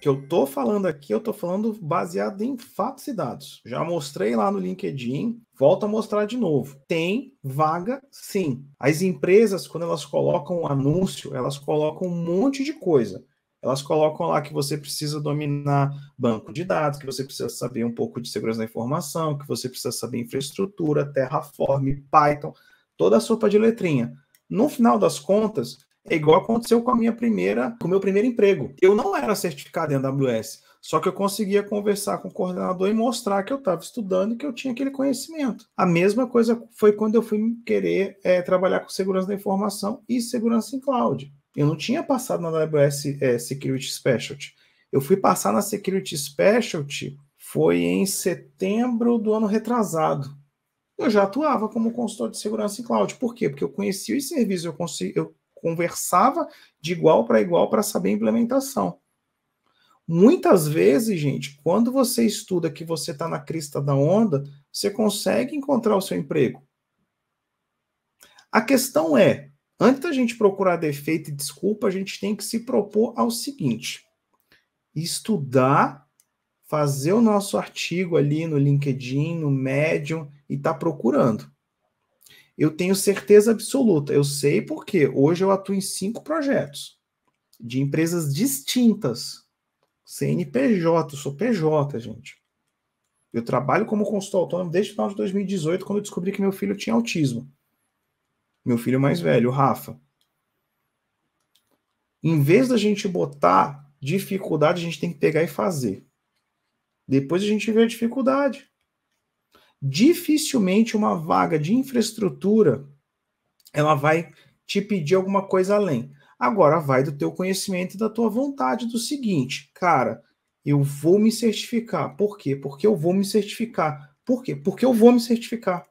que eu tô falando aqui, eu tô falando baseado em fatos e dados. Já mostrei lá no LinkedIn, volto a mostrar de novo. Tem vaga, sim. As empresas, quando elas colocam um anúncio, elas colocam um monte de coisa. Elas colocam lá que você precisa dominar banco de dados, que você precisa saber um pouco de segurança da informação, que você precisa saber infraestrutura, Terraform, Python, toda a sopa de letrinha. No final das contas, é igual aconteceu com a minha primeira, com o meu primeiro emprego. Eu não era certificado em AWS, só que eu conseguia conversar com o coordenador e mostrar que eu estava estudando e que eu tinha aquele conhecimento. A mesma coisa foi quando eu fui querer é, trabalhar com segurança da informação e segurança em cloud. Eu não tinha passado na AWS é, Security Specialty. Eu fui passar na Security Specialty foi em setembro do ano retrasado. Eu já atuava como consultor de segurança em cloud. Por quê? Porque eu conhecia os serviços, eu, consegui, eu conversava de igual para igual para saber a implementação. Muitas vezes, gente, quando você estuda que você está na crista da onda, você consegue encontrar o seu emprego. A questão é, antes da gente procurar defeito e desculpa, a gente tem que se propor ao seguinte: estudar, fazer o nosso artigo ali no LinkedIn, no Medium e tá procurando eu tenho certeza absoluta. Eu sei porque hoje eu atuo em cinco projetos de empresas distintas. CNPJ, eu sou PJ, gente. Eu trabalho como consultor autônomo desde o final de 2018, quando eu descobri que meu filho tinha autismo. Meu filho mais velho, o Rafa. Em vez da gente botar dificuldade, a gente tem que pegar e fazer. Depois a gente vê a dificuldade dificilmente uma vaga de infraestrutura ela vai te pedir alguma coisa além. Agora vai do teu conhecimento e da tua vontade do seguinte, cara, eu vou me certificar. Por quê? Porque eu vou me certificar. Por quê? Porque eu vou me certificar.